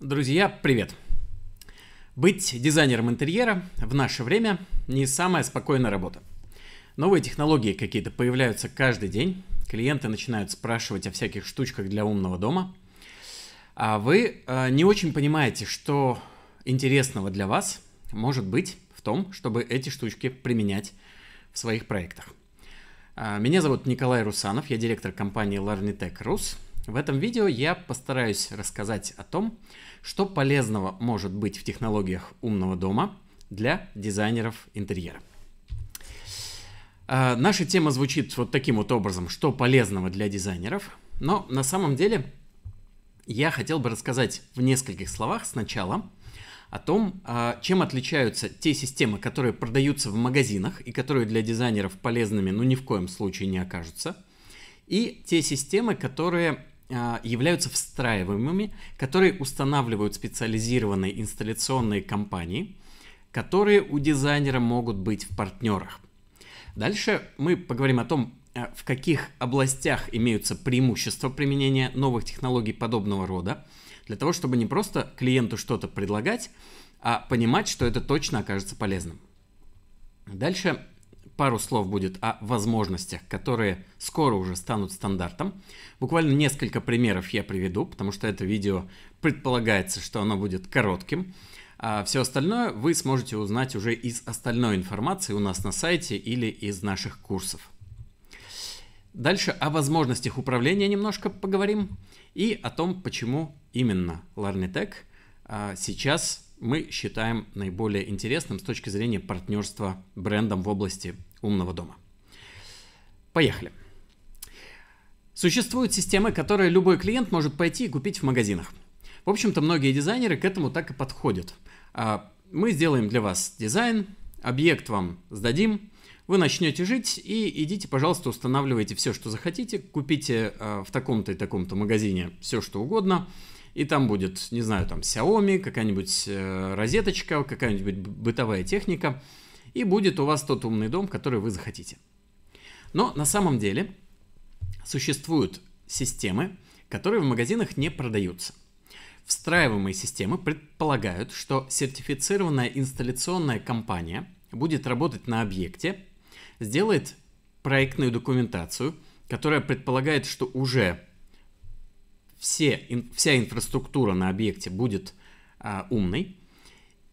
Друзья, привет! Быть дизайнером интерьера в наше время не самая спокойная работа. Новые технологии какие-то появляются каждый день, клиенты начинают спрашивать о всяких штучках для умного дома, а вы э, не очень понимаете, что интересного для вас может быть в том, чтобы эти штучки применять в своих проектах. А, меня зовут Николай Русанов, я директор компании Larnitech Rus. В этом видео я постараюсь рассказать о том, что полезного может быть в технологиях умного дома для дизайнеров интерьера. А, наша тема звучит вот таким вот образом, что полезного для дизайнеров, но на самом деле я хотел бы рассказать в нескольких словах сначала о том, а, чем отличаются те системы, которые продаются в магазинах и которые для дизайнеров полезными, но ну, ни в коем случае не окажутся, и те системы, которые а, являются встраиваемыми, которые устанавливают специализированные инсталляционные компании, которые у дизайнера могут быть в партнерах. Дальше мы поговорим о том, а, в каких областях имеются преимущества применения новых технологий подобного рода, для того, чтобы не просто клиенту что-то предлагать, а понимать, что это точно окажется полезным. Дальше пару слов будет о возможностях, которые скоро уже станут стандартом. Буквально несколько примеров я приведу, потому что это видео предполагается, что оно будет коротким. А все остальное вы сможете узнать уже из остальной информации у нас на сайте или из наших курсов. Дальше о возможностях управления немножко поговорим и о том, почему именно Larnitech а, сейчас мы считаем наиболее интересным с точки зрения партнерства брендом в области умного дома. Поехали. Существуют системы, которые любой клиент может пойти и купить в магазинах. В общем-то, многие дизайнеры к этому так и подходят. А, мы сделаем для вас дизайн, объект вам сдадим, вы начнете жить и идите, пожалуйста, устанавливайте все, что захотите, купите а, в таком-то и таком-то магазине все, что угодно, и там будет, не знаю, там Xiaomi, какая-нибудь э, розеточка, какая-нибудь бытовая техника – и будет у вас тот умный дом, который вы захотите. Но на самом деле существуют системы, которые в магазинах не продаются. Встраиваемые системы предполагают, что сертифицированная инсталляционная компания будет работать на объекте, сделает проектную документацию, которая предполагает, что уже все, вся инфраструктура на объекте будет а, умной,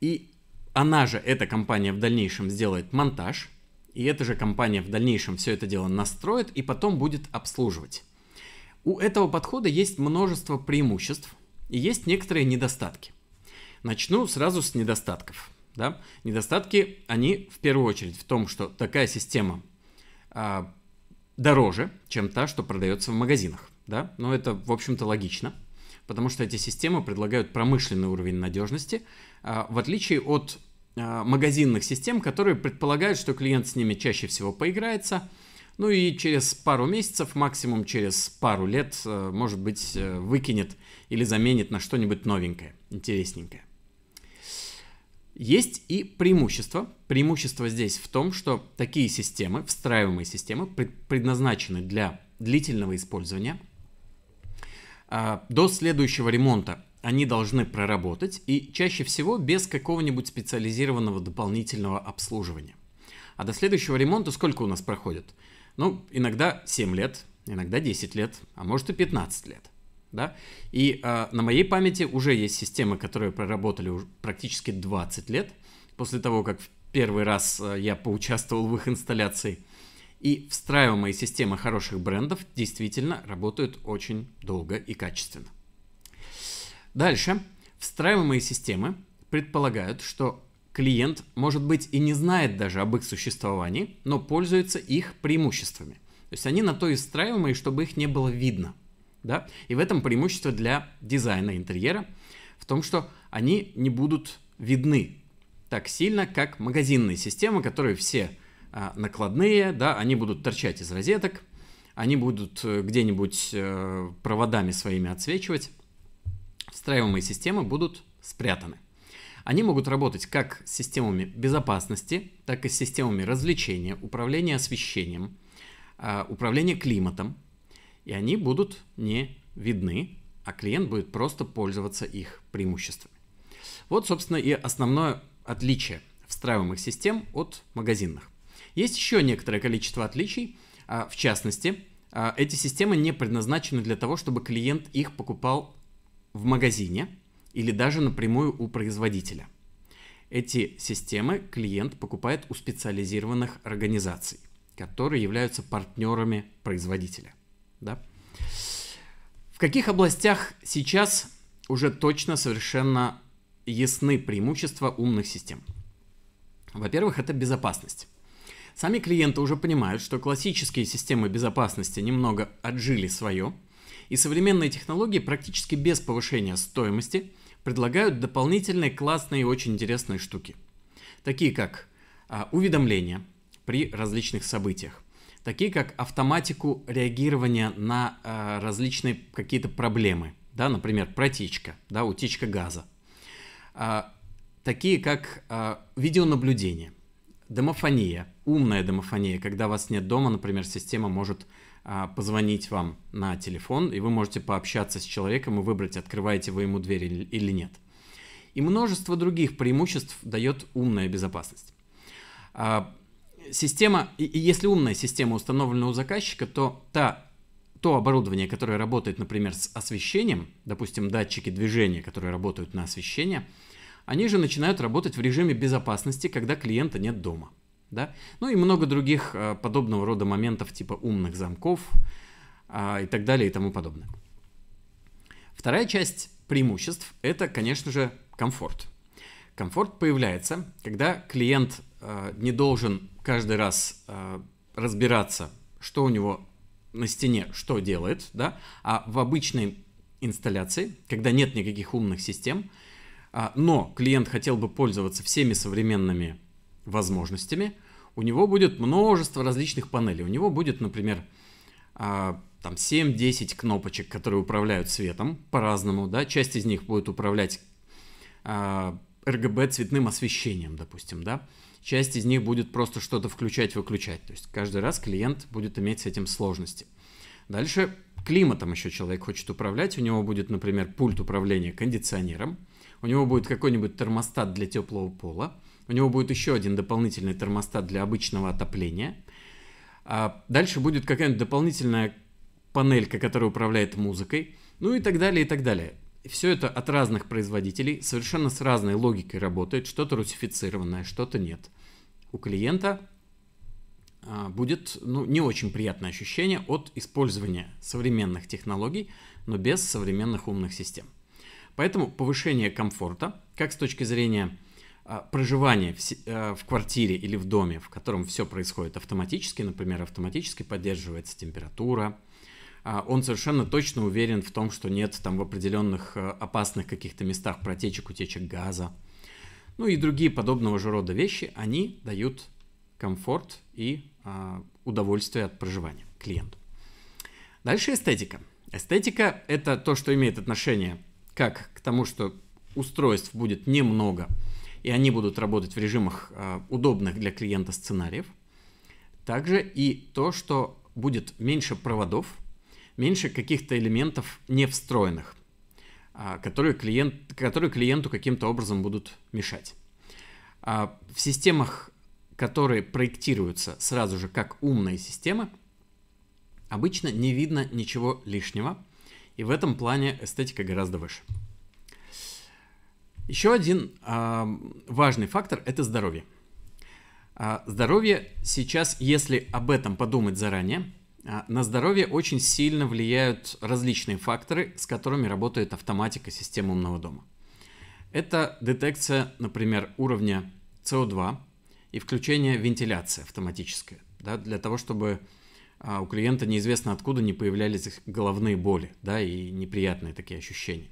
и она же, эта компания в дальнейшем сделает монтаж, и эта же компания в дальнейшем все это дело настроит и потом будет обслуживать. У этого подхода есть множество преимуществ и есть некоторые недостатки. Начну сразу с недостатков. Да? Недостатки, они в первую очередь в том, что такая система а, дороже, чем та, что продается в магазинах. Да? Но это, в общем-то, логично, потому что эти системы предлагают промышленный уровень надежности, а, в отличие от Э, магазинных систем, которые предполагают, что клиент с ними чаще всего поиграется, ну и через пару месяцев, максимум через пару лет, э, может быть, э, выкинет или заменит на что-нибудь новенькое, интересненькое. Есть и преимущество. Преимущество здесь в том, что такие системы, встраиваемые системы, предназначены для длительного использования до следующего ремонта они должны проработать и чаще всего без какого-нибудь специализированного дополнительного обслуживания. А до следующего ремонта сколько у нас проходит? Ну, иногда 7 лет, иногда 10 лет, а может и 15 лет. Да? И э, на моей памяти уже есть системы, которые проработали уже практически 20 лет после того, как в первый раз а, я поучаствовал в их инсталляции. И встраиваемые системы хороших брендов действительно работают очень долго и качественно. Дальше. Встраиваемые системы предполагают, что клиент, может быть, и не знает даже об их существовании, но пользуется их преимуществами. То есть они на то и встраиваемые, чтобы их не было видно. Да? И в этом преимущество для дизайна интерьера в том, что они не будут видны так сильно, как магазинные системы, которые все а, накладные, да, они будут торчать из розеток, они будут э, где-нибудь э, проводами своими отсвечивать встраиваемые системы будут спрятаны. Они могут работать как с системами безопасности, так и с системами развлечения, управления освещением, а, управления климатом. И они будут не видны, а клиент будет просто пользоваться их преимуществами. Вот, собственно, и основное отличие встраиваемых систем от магазинных. Есть еще некоторое количество отличий. А, в частности, а, эти системы не предназначены для того, чтобы клиент их покупал в магазине или даже напрямую у производителя. Эти системы клиент покупает у специализированных организаций, которые являются партнерами производителя. Да? В каких областях сейчас уже точно совершенно ясны преимущества умных систем? Во-первых, это безопасность. Сами клиенты уже понимают, что классические системы безопасности немного отжили свое – и современные технологии практически без повышения стоимости предлагают дополнительные классные и очень интересные штуки. Такие как а, уведомления при различных событиях, такие как автоматику реагирования на а, различные какие-то проблемы, да, например, протечка, да, утечка газа, а, такие как а, видеонаблюдение, домофония, умная домофония, когда вас нет дома, например, система может а, позвонить вам на телефон, и вы можете пообщаться с человеком и выбрать, открываете вы ему дверь или нет. И множество других преимуществ дает умная безопасность. А, система, и если умная система установлена у заказчика, то та, то оборудование, которое работает, например, с освещением, допустим, датчики движения, которые работают на освещение, они же начинают работать в режиме безопасности, когда клиента нет дома да? Ну и много других э, подобного рода моментов, типа умных замков а, и так далее и тому подобное. Вторая часть преимуществ – это, конечно же, комфорт. Комфорт появляется, когда клиент э, не должен каждый раз э, разбираться, что у него на стене что делает, да, а в обычной инсталляции, когда нет никаких умных систем, а, но клиент хотел бы пользоваться всеми современными возможностями, у него будет множество различных панелей. У него будет, например, а, там 7-10 кнопочек, которые управляют светом по-разному, да, часть из них будет управлять RGB а, цветным освещением, допустим, да, часть из них будет просто что-то включать-выключать, то есть каждый раз клиент будет иметь с этим сложности. Дальше климатом еще человек хочет управлять, у него будет, например, пульт управления кондиционером, у него будет какой-нибудь термостат для теплого пола, у него будет еще один дополнительный термостат для обычного отопления. А дальше будет какая-нибудь дополнительная панелька, которая управляет музыкой. Ну и так далее, и так далее. Все это от разных производителей, совершенно с разной логикой работает. Что-то русифицированное, что-то нет. У клиента а, будет ну, не очень приятное ощущение от использования современных технологий, но без современных умных систем. Поэтому повышение комфорта, как с точки зрения а, проживание в, э, в квартире или в доме, в котором все происходит автоматически, например, автоматически поддерживается температура, а, он совершенно точно уверен в том, что нет там в определенных э, опасных каких-то местах протечек, утечек газа. Ну и другие подобного же рода вещи, они дают комфорт и а, удовольствие от проживания клиенту. Дальше эстетика. Эстетика – это то, что имеет отношение как к тому, что устройств будет немного – и они будут работать в режимах а, удобных для клиента сценариев. Также и то, что будет меньше проводов, меньше каких-то элементов не встроенных, а, которые, клиент, которые клиенту каким-то образом будут мешать. А, в системах, которые проектируются сразу же как умные системы, обычно не видно ничего лишнего, и в этом плане эстетика гораздо выше. Еще один а, важный фактор – это здоровье. А, здоровье сейчас, если об этом подумать заранее, а, на здоровье очень сильно влияют различные факторы, с которыми работает автоматика системы умного дома. Это детекция, например, уровня СО2 и включение вентиляции автоматическая, да, для того, чтобы а, у клиента неизвестно откуда не появлялись головные боли да, и неприятные такие ощущения.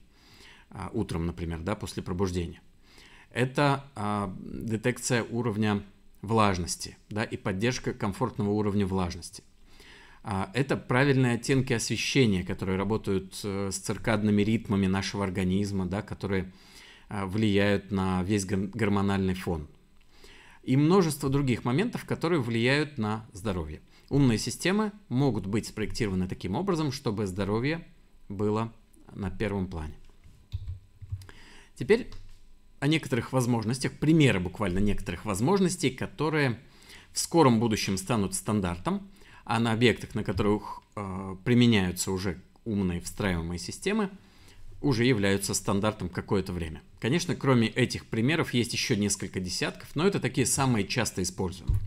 А, утром, например, да, после пробуждения. Это а, детекция уровня влажности да, и поддержка комфортного уровня влажности. А, это правильные оттенки освещения, которые работают э, с циркадными ритмами нашего организма, да, которые влияют на весь гормональный фон. И множество других моментов, которые влияют на здоровье. Умные системы могут быть спроектированы таким образом, чтобы здоровье было на первом плане. Теперь о некоторых возможностях, примеры буквально некоторых возможностей, которые в скором будущем станут стандартом, а на объектах, на которых э, применяются уже умные встраиваемые системы, уже являются стандартом какое-то время. Конечно, кроме этих примеров есть еще несколько десятков, но это такие самые часто используемые.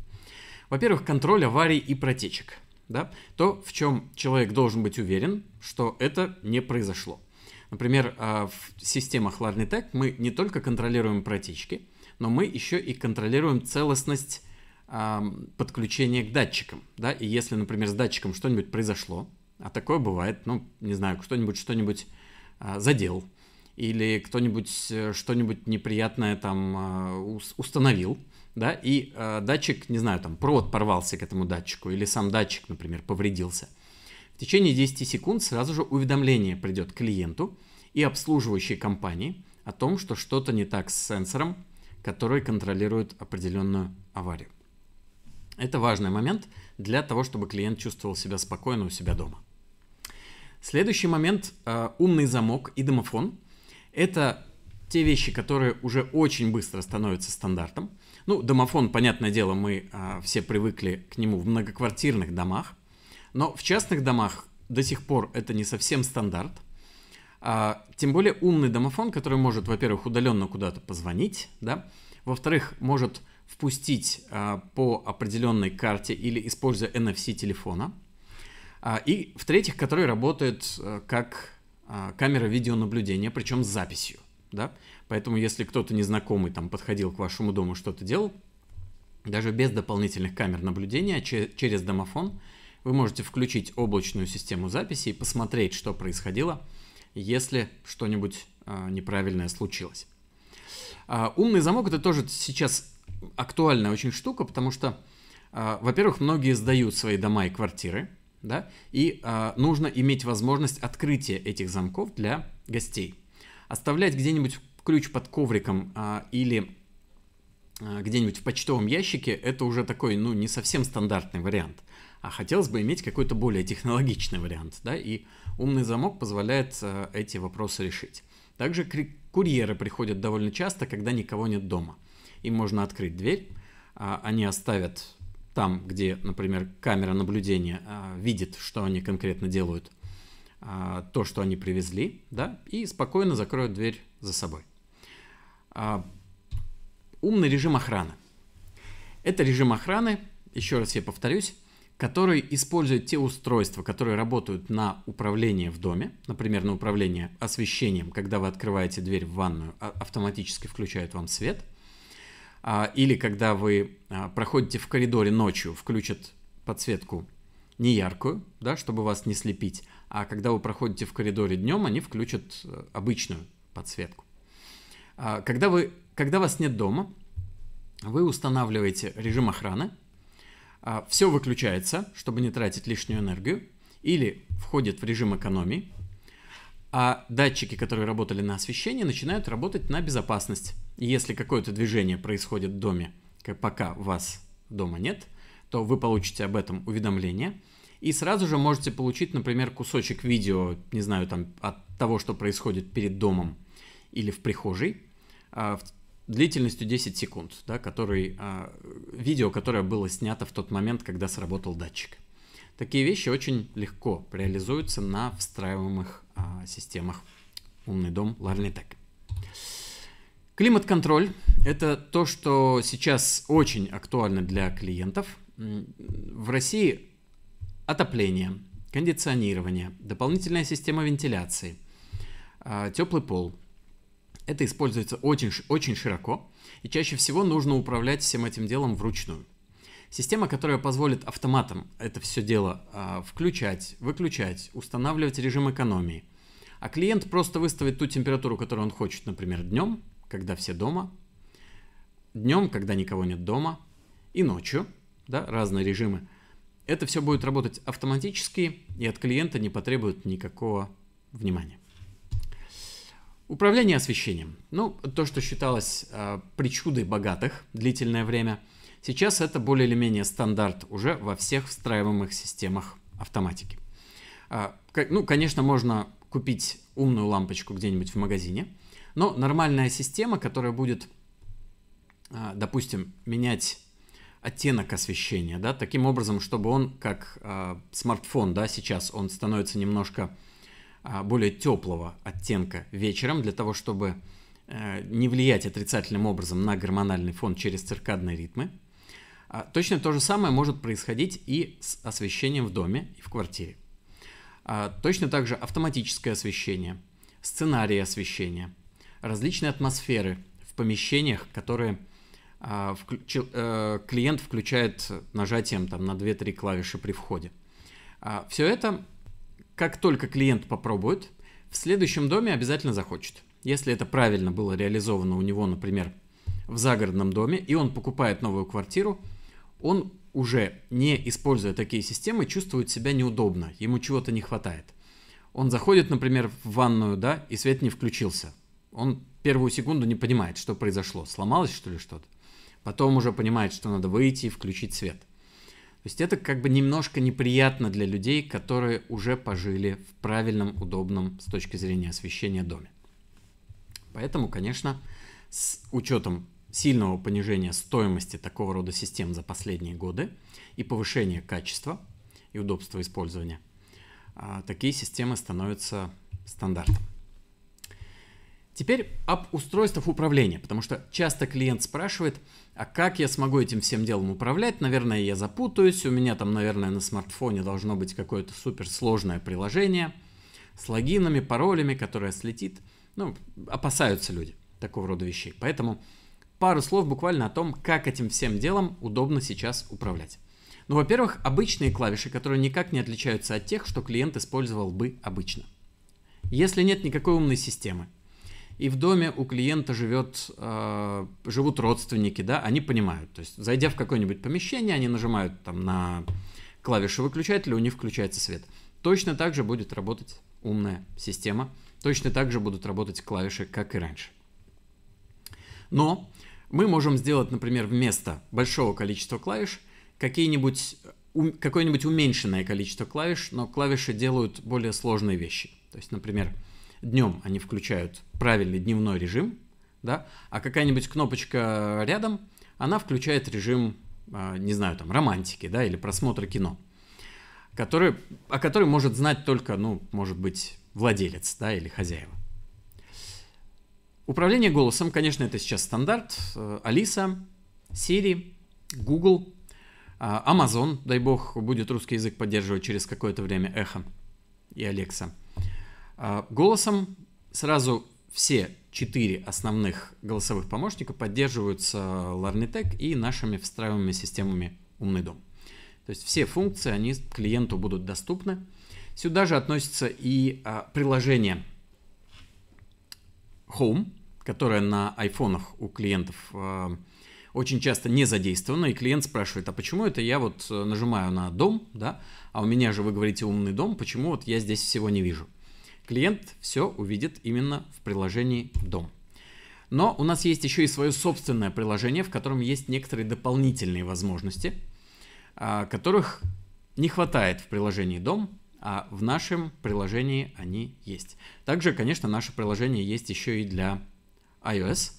Во-первых, контроль аварий и протечек. Да? То, в чем человек должен быть уверен, что это не произошло. Например, а, в системах LarnyTech мы не только контролируем протечки, но мы еще и контролируем целостность а, подключения к датчикам. Да? И если, например, с датчиком что-нибудь произошло, а такое бывает, ну, не знаю, кто-нибудь что-нибудь а, задел, или кто-нибудь э, что-нибудь неприятное там установил, да, и э, датчик, не знаю, там провод порвался к этому датчику, или сам датчик, например, повредился. В течение 10 секунд сразу же уведомление придет клиенту и обслуживающей компании о том, что что-то не так с сенсором, который контролирует определенную аварию. Это важный момент для того, чтобы клиент чувствовал себя спокойно у себя дома. Следующий момент э, – умный замок и домофон. Это те вещи, которые уже очень быстро становятся стандартом. Ну, домофон, понятное дело, мы а, все привыкли к нему в многоквартирных домах, но в частных домах до сих пор это не совсем стандарт. А, тем более умный домофон, который может, во-первых, удаленно куда-то позвонить, да, во-вторых, может впустить а, по определенной карте или используя NFC телефона, а, и в-третьих, который работает а, как а, камера видеонаблюдения, причем с записью, да, поэтому если кто-то незнакомый там подходил к вашему дому, что-то делал, даже без дополнительных камер наблюдения через домофон – вы можете включить облачную систему записи и посмотреть, что происходило, если что-нибудь а, неправильное случилось. А, Умный замок это тоже сейчас актуальная очень штука, потому что, а, во-первых, многие сдают свои дома и квартиры, да, и нужно иметь возможность открытия этих замков для гостей. Оставлять где-нибудь ключ под ковриком или где-нибудь в почтовом ящике, это уже такой, ну, не совсем стандартный вариант а хотелось бы иметь какой-то более технологичный вариант, да, и умный замок позволяет э, эти вопросы решить. Также курьеры приходят довольно часто, когда никого нет дома. Им можно открыть дверь, э, они оставят там, где, например, камера наблюдения э, видит, что они конкретно делают, э, то, что они привезли, да, и спокойно закроют дверь за собой. Э, умный режим охраны. Это режим охраны, еще раз я повторюсь, который использует те устройства, которые работают на управление в доме, например, на управление освещением, когда вы открываете дверь в ванную, а, автоматически включает вам свет, а, или когда вы а, проходите в коридоре ночью, включат подсветку не яркую, да, чтобы вас не слепить, а когда вы проходите в коридоре днем, они включат э, обычную подсветку. Когда, вы, когда вас нет дома, вы устанавливаете режим охраны, а, все выключается, чтобы не тратить лишнюю энергию, или входит в режим экономии, а датчики, которые работали на освещение, начинают работать на безопасность. И если какое-то движение происходит в доме, пока вас дома нет, то вы получите об этом уведомление. И сразу же можете получить, например, кусочек видео, не знаю, там, от того, что происходит перед домом или в прихожей, а, длительностью 10 секунд, да, который, а, видео, которое было снято в тот момент, когда сработал датчик. Такие вещи очень легко реализуются на встраиваемых а, системах «Умный дом» Larnitech. Климат-контроль – это то, что сейчас очень актуально для клиентов. В России отопление, кондиционирование, дополнительная система вентиляции, а, теплый пол – это используется очень, очень широко, и чаще всего нужно управлять всем этим делом вручную. Система, которая позволит автоматам это все дело э, включать, выключать, устанавливать режим экономии. А клиент просто выставит ту температуру, которую он хочет, например, днем, когда все дома, днем, когда никого нет дома, и ночью, да, разные режимы. Это все будет работать автоматически и от клиента не потребует никакого внимания. Управление освещением. Ну, то, что считалось э, причудой богатых длительное время, сейчас это более или менее стандарт уже во всех встраиваемых системах автоматики. Э, ну, конечно, можно купить умную лампочку где-нибудь в магазине, но нормальная система, которая будет, э, допустим, менять оттенок освещения, да, таким образом, чтобы он, как э, смартфон, да, сейчас он становится немножко а, более теплого оттенка вечером, для того, чтобы э, не влиять отрицательным образом на гормональный фон через циркадные ритмы. А, точно то же самое может происходить и с освещением в доме и в квартире. А, точно так же автоматическое освещение, сценарии освещения, различные атмосферы в помещениях, которые э, клиент включает нажатием там, на 2-3 клавиши при входе. Все это как только клиент попробует, в следующем доме обязательно захочет. Если это правильно было реализовано у него, например, в загородном доме, и он покупает новую квартиру, он уже не используя такие системы, чувствует себя неудобно, ему чего-то не хватает. Он заходит, например, в ванную, да, и свет не включился. Он первую секунду не понимает, что произошло, сломалось что ли что-то. Потом уже понимает, что надо выйти и включить свет. То есть это как бы немножко неприятно для людей, которые уже пожили в правильном, удобном с точки зрения освещения доме. Поэтому, конечно, с учетом сильного понижения стоимости такого рода систем за последние годы и повышения качества и удобства использования, а, такие системы становятся стандартом. Теперь об устройствах управления, потому что часто клиент спрашивает – а как я смогу этим всем делом управлять? Наверное, я запутаюсь. У меня там, наверное, на смартфоне должно быть какое-то суперсложное приложение с логинами, паролями, которое слетит. Ну, опасаются люди такого рода вещей. Поэтому пару слов буквально о том, как этим всем делом удобно сейчас управлять. Ну, во-первых, обычные клавиши, которые никак не отличаются от тех, что клиент использовал бы обычно. Если нет никакой умной системы, и в доме у клиента живет, э, живут родственники, да, они понимают. То есть, зайдя в какое-нибудь помещение, они нажимают там на клавишу выключателя, у них включается свет. Точно так же будет работать умная система, точно так же будут работать клавиши, как и раньше. Но мы можем сделать, например, вместо большого количества клавиш какое-нибудь уменьшенное количество клавиш, но клавиши делают более сложные вещи. То есть, например, днем они включают правильный дневной режим, да, а какая-нибудь кнопочка рядом, она включает режим, а, не знаю, там, романтики, да, или просмотра кино, который, о которой может знать только, ну, может быть, владелец, да, или хозяева. Управление голосом, конечно, это сейчас стандарт. Э, Алиса, Siri, Google, а, Amazon, дай бог, будет русский язык поддерживать через какое-то время Эхо и Алекса. А, голосом сразу все четыре основных голосовых помощника поддерживаются LarniTech и нашими встраиваемыми системами «Умный дом». То есть все функции, они клиенту будут доступны. Сюда же относится и а, приложение Home, которое на айфонах у клиентов а, очень часто не задействовано, и клиент спрашивает, а почему это я вот э, нажимаю на дом, да, а у меня же вы говорите умный дом, почему вот я здесь всего не вижу? Клиент все увидит именно в приложении «Дом». Но у нас есть еще и свое собственное приложение, в котором есть некоторые дополнительные возможности, а, которых не хватает в приложении «Дом», а в нашем приложении они есть. Также, конечно, наше приложение есть еще и для iOS,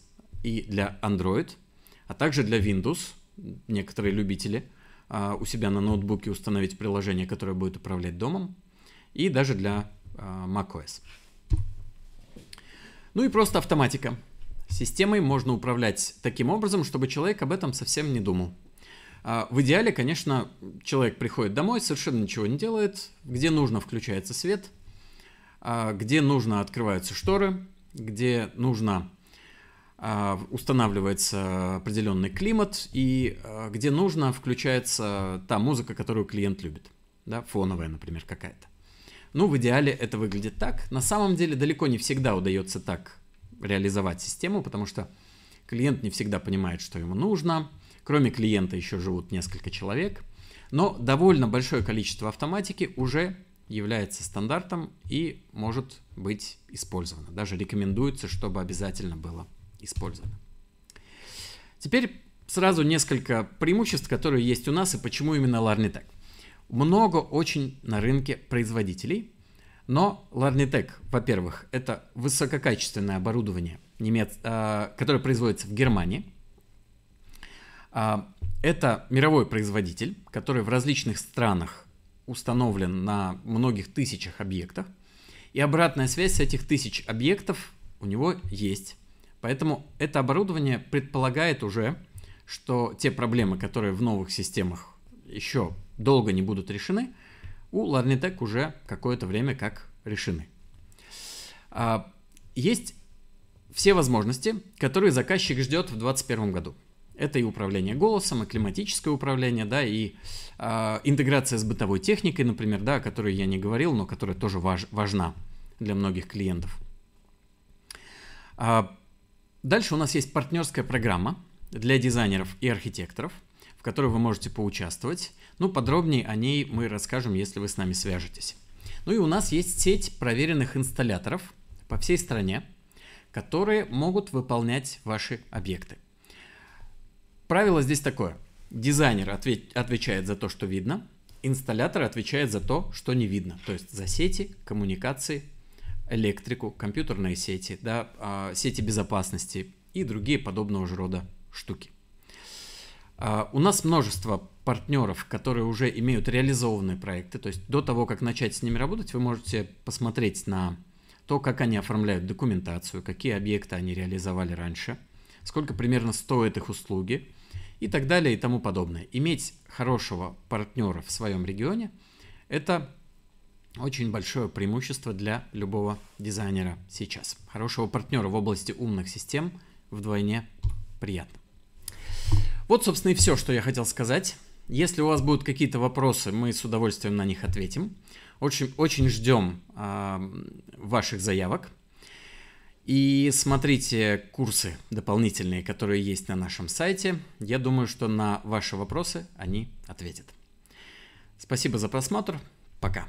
и для Android, а также для Windows. Некоторые любители а, у себя на ноутбуке установить приложение, которое будет управлять домом, и даже для Э, macOS. Ну и просто автоматика. Системой можно управлять таким образом, чтобы человек об этом совсем не думал. А, в идеале, конечно, человек приходит домой, совершенно ничего не делает, где нужно включается свет, а, где нужно открываются шторы, где нужно а, устанавливается определенный климат и где нужно включается та музыка, которую клиент любит, да, фоновая, например, какая-то. Ну, в идеале это выглядит так. На самом деле далеко не всегда удается так реализовать систему, потому что клиент не всегда понимает, что ему нужно. Кроме клиента еще живут несколько человек. Но довольно большое количество автоматики уже является стандартом и может быть использовано. Даже рекомендуется, чтобы обязательно было использовано. Теперь сразу несколько преимуществ, которые есть у нас и почему именно LarnTech много очень на рынке производителей, но Larnitec, во-первых, это высококачественное оборудование, немец... А, которое производится в Германии. А, это мировой производитель, который в различных странах установлен на многих тысячах объектов. И обратная связь с этих тысяч объектов у него есть. Поэтому это оборудование предполагает уже, что те проблемы, которые в новых системах еще долго не будут решены, у Larnitec уже какое-то время как решены. А, есть все возможности, которые заказчик ждет в 2021 году. Это и управление голосом, и климатическое управление, да, и э, интеграция с бытовой техникой, например, да, о которой я не говорил, но которая тоже важ, важна для многих клиентов. А дальше у нас есть партнерская программа для дизайнеров и архитекторов, в которой вы можете поучаствовать. Ну, подробнее о ней мы расскажем, если вы с нами свяжетесь. Ну и у нас есть сеть проверенных инсталляторов по всей стране, которые могут выполнять ваши объекты. Правило здесь такое. Дизайнер отвечает за то, что видно, инсталлятор отвечает за то, что не видно, то есть за сети, коммуникации, электрику, компьютерные сети, да, а, сети безопасности и другие подобного же рода штуки. А, у нас множество партнеров, которые уже имеют реализованные проекты. То есть до того, как начать с ними работать, вы можете посмотреть на то, как они оформляют документацию, какие объекты они реализовали раньше, сколько примерно стоят их услуги и так далее и тому подобное. Иметь хорошего партнера в своем регионе – это очень большое преимущество для любого дизайнера сейчас. Хорошего партнера в области умных систем вдвойне приятно. Вот, собственно, и все, что я хотел сказать. Если у вас будут какие-то вопросы, мы с удовольствием на них ответим. Очень, очень ждем э, а, ваших заявок. И смотрите курсы дополнительные, которые есть на нашем сайте. Я думаю, что на ваши вопросы они ответят. Спасибо за просмотр. Пока.